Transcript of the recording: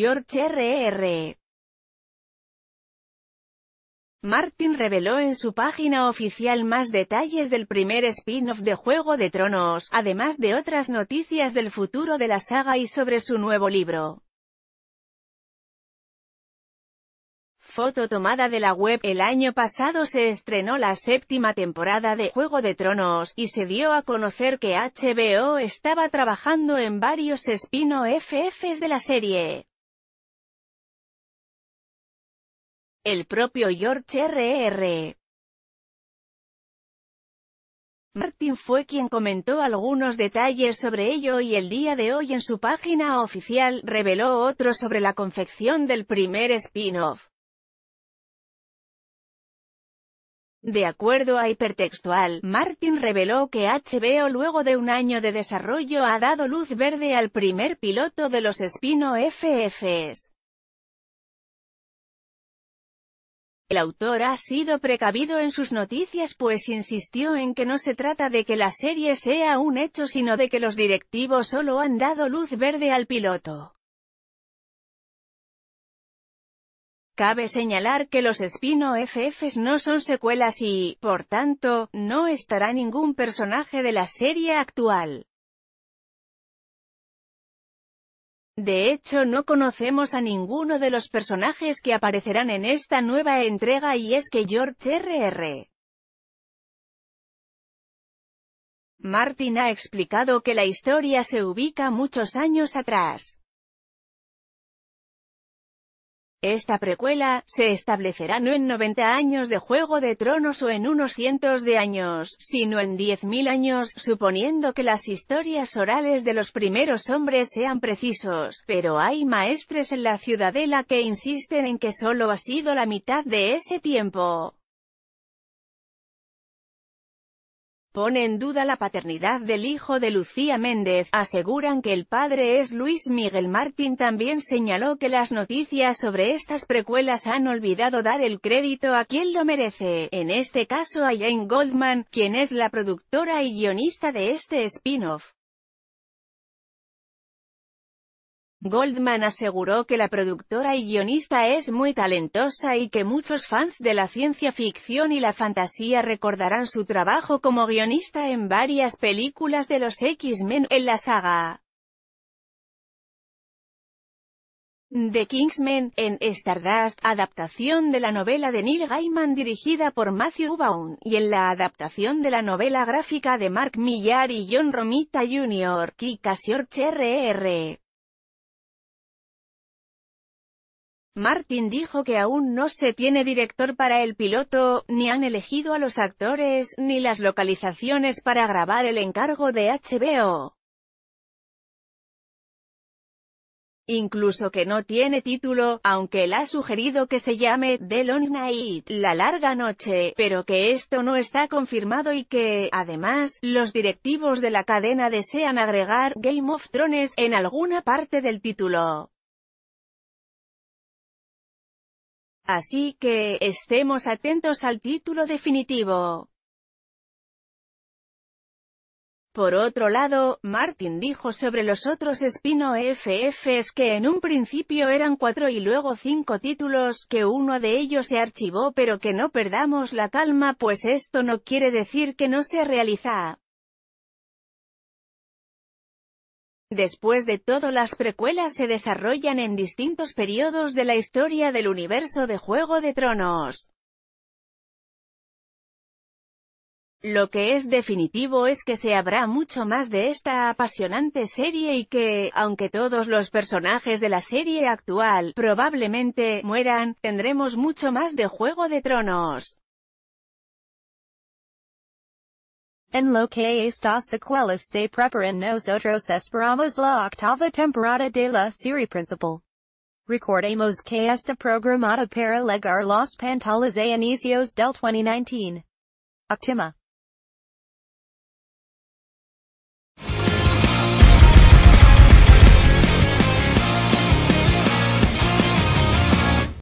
George R.R. Martin reveló en su página oficial más detalles del primer spin-off de Juego de Tronos, además de otras noticias del futuro de la saga y sobre su nuevo libro. Foto tomada de la web El año pasado se estrenó la séptima temporada de Juego de Tronos, y se dio a conocer que HBO estaba trabajando en varios spin-offs de la serie. El propio George R.R. Martin fue quien comentó algunos detalles sobre ello y el día de hoy en su página oficial, reveló otro sobre la confección del primer spin-off. De acuerdo a Hipertextual, Martin reveló que HBO luego de un año de desarrollo ha dado luz verde al primer piloto de los spin-offs. El autor ha sido precavido en sus noticias pues insistió en que no se trata de que la serie sea un hecho sino de que los directivos solo han dado luz verde al piloto. Cabe señalar que los Espino FFs no son secuelas y, por tanto, no estará ningún personaje de la serie actual. De hecho no conocemos a ninguno de los personajes que aparecerán en esta nueva entrega y es que George R.R. Martin ha explicado que la historia se ubica muchos años atrás. Esta precuela, se establecerá no en 90 años de Juego de Tronos o en unos cientos de años, sino en 10.000 años, suponiendo que las historias orales de los primeros hombres sean precisos, pero hay maestres en la ciudadela que insisten en que solo ha sido la mitad de ese tiempo. pone en duda la paternidad del hijo de Lucía Méndez, aseguran que el padre es Luis Miguel Martín también señaló que las noticias sobre estas precuelas han olvidado dar el crédito a quien lo merece, en este caso a Jane Goldman, quien es la productora y guionista de este spin-off. Goldman aseguró que la productora y guionista es muy talentosa y que muchos fans de la ciencia ficción y la fantasía recordarán su trabajo como guionista en varias películas de los X-Men en la saga The Kingsmen, en Stardust, adaptación de la novela de Neil Gaiman dirigida por Matthew Vaughn, y en la adaptación de la novela gráfica de Mark Millar y John Romita Jr., Kika R.R. Martin dijo que aún no se tiene director para el piloto, ni han elegido a los actores, ni las localizaciones para grabar el encargo de HBO. Incluso que no tiene título, aunque él ha sugerido que se llame The Long Night, La Larga Noche, pero que esto no está confirmado y que, además, los directivos de la cadena desean agregar Game of Thrones en alguna parte del título. Así que, estemos atentos al título definitivo. Por otro lado, Martin dijo sobre los otros Espino FFs que en un principio eran cuatro y luego cinco títulos, que uno de ellos se archivó pero que no perdamos la calma pues esto no quiere decir que no se realiza. Después de todo las precuelas se desarrollan en distintos periodos de la historia del universo de Juego de Tronos. Lo que es definitivo es que se habrá mucho más de esta apasionante serie y que, aunque todos los personajes de la serie actual, probablemente, mueran, tendremos mucho más de Juego de Tronos. En lo que estas secuelas se preparan nosotros esperamos la octava temporada de la serie principal. Recordemos que está programada para llegar los pantalones a inicios del 2019. Octima.